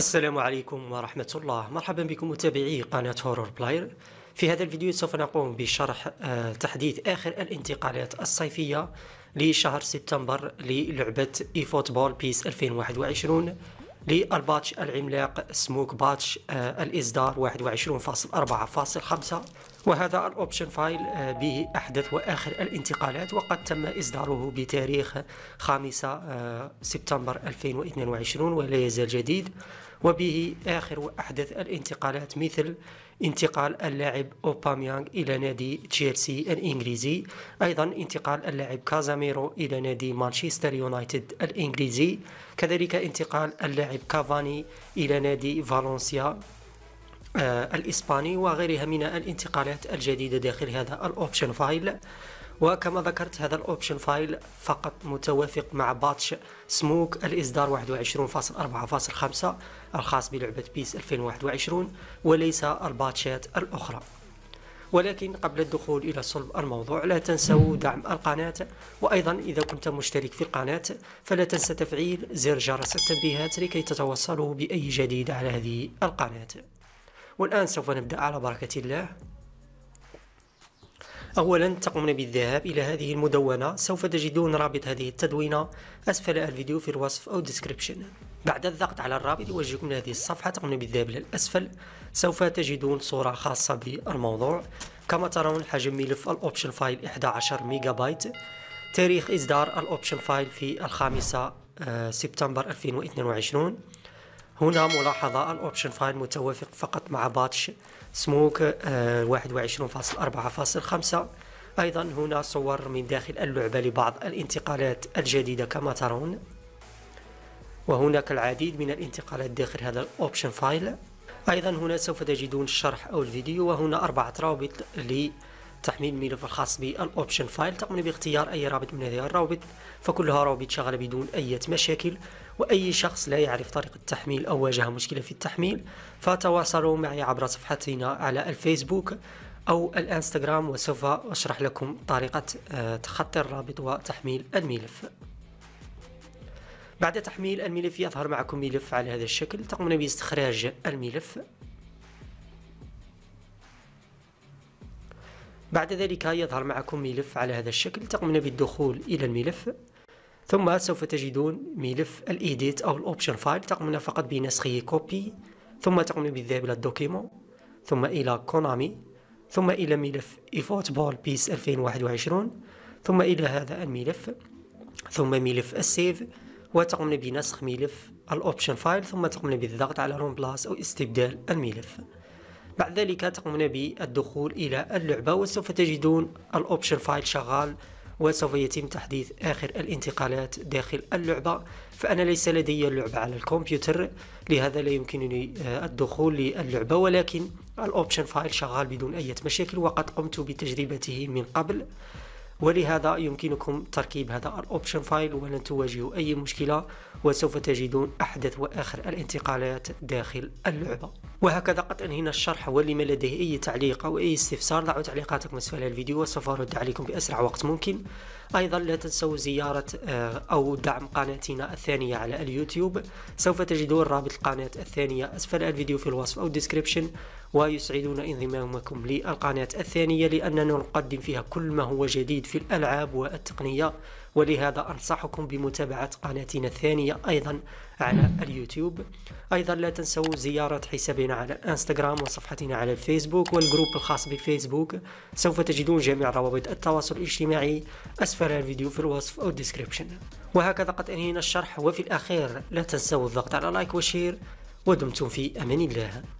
السلام عليكم ورحمة الله مرحبا بكم متابعي قناة هورور بلاير في هذا الفيديو سوف نقوم بشرح آه، تحديث آخر الانتقالات الصيفية لشهر سبتمبر للعبة اي فوتبول بيس 2021 للباتش العملاق سموك باتش آه، الإصدار 21.4.5 وهذا الأوبشن آه، فايل به أحدث وآخر الانتقالات وقد تم إصداره بتاريخ 5 سبتمبر 2022 ولا يزال جديد وبه آخر وأحدث الانتقالات مثل انتقال اللاعب أوباميانغ إلى نادي تشيلسي الإنجليزي أيضا انتقال اللاعب كازاميرو إلى نادي مانشستر يونايتد الإنجليزي كذلك انتقال اللاعب كافاني إلى نادي فالنسيا آه، الإسباني وغيرها من الانتقالات الجديدة داخل هذا الأوبشن فايل وكما ذكرت هذا الاوبشن فايل فقط متوافق مع باتش سموك الاصدار 21.4.5 الخاص بلعبة بيس 2021 وليس الباتشات الاخرى ولكن قبل الدخول إلى صلب الموضوع لا تنسوا دعم القناة وأيضا إذا كنت مشترك في القناة فلا تنسى تفعيل زر جرس التنبيهات لكي تتوصلوا بأي جديد على هذه القناة والآن سوف نبدأ على بركة الله أولا تقومون بالذهاب إلى هذه المدونة سوف تجدون رابط هذه التدوينة أسفل الفيديو في الوصف أو الديسكريبشن بعد الضغط على الرابط يوجهكم لهذه الصفحة تقومون بالذهاب إلى الأسفل سوف تجدون صورة خاصة بالموضوع كما ترون حجم ملف الأوبشن فايل 11 ميجا بايت تاريخ إصدار الأوبشن فايل في الخامسة آه، سبتمبر 2022 هنا ملاحظة الأوبشن فايل متوافق فقط مع باتش سموك 21.4.5 أيضا هنا صور من داخل اللعبة لبعض الانتقالات الجديدة كما ترون وهناك العديد من الانتقالات داخل هذا الأوبشن فايل أيضا هنا سوف تجدون الشرح أو الفيديو وهنا أربعة روابط لتحميل الملف الخاص بالأوبشن فايل تقوم باختيار أي رابط من هذه الروابط فكلها روابط شغالة بدون أي مشاكل وأي شخص لا يعرف طريقة التحميل أو واجه مشكلة في التحميل فتواصلوا معي عبر صفحتنا على الفيسبوك أو الإنستغرام وسوف أشرح لكم طريقة آه، تخطي الرابط وتحميل الملف بعد تحميل الملف يظهر معكم ملف على هذا الشكل تقومون باستخراج الملف بعد ذلك يظهر معكم ملف على هذا الشكل تقومون بالدخول إلى الملف ثم سوف تجدون ملف الايديت او الاوبشن فايل تقومون فقط بنسخه كوبي ثم تقومون بالذهاب الى الدوكيمون ثم الى كونامي ثم الى ملف فوتبول بيس 2021 ثم الى هذا الملف ثم ملف السيف وتقومون بنسخ ملف الاوبشن فايل ثم تقومون بالضغط على روم بلاس او استبدال الملف بعد ذلك تقومون بالدخول الى اللعبه وسوف تجدون الاوبشن فايل شغال وسوف يتم تحديث آخر الانتقالات داخل اللعبة فأنا ليس لدي اللعبة على الكمبيوتر لهذا لا يمكنني آه، الدخول للعبة ولكن الأوبشن فايل شغال بدون أي مشاكل وقد قمت بتجربته من قبل ولهذا يمكنكم تركيب هذا الاوبشن فايل ولن تواجهوا اي مشكلة وسوف تجدون احدث واخر الانتقالات داخل اللعبة وهكذا قد انهينا الشرح ولمن لديه اي تعليق او اي استفسار ضعوا تعليقاتكم اسفل الفيديو وسوف ارد عليكم باسرع وقت ممكن ايضا لا تنسوا زيارة آه، او دعم قناتنا الثانية على اليوتيوب سوف تجدون رابط القناة الثانية اسفل الفيديو في الوصف او الديسكريبشن ويسعدون انضمامكم للقناة الثانية لأننا نقدم فيها كل ما هو جديد في الألعاب والتقنية ولهذا أنصحكم بمتابعة قناتنا الثانية أيضا على اليوتيوب أيضا لا تنسوا زيارة حسابنا على الانستغرام وصفحتنا على الفيسبوك والجروب الخاص بفيسبوك سوف تجدون جميع روابط التواصل الاجتماعي أسفل الفيديو في الوصف أو الديسكريبشن وهكذا قد أنهينا الشرح وفي الأخير لا تنسوا الضغط على لايك وشير ودمتم في أمان الله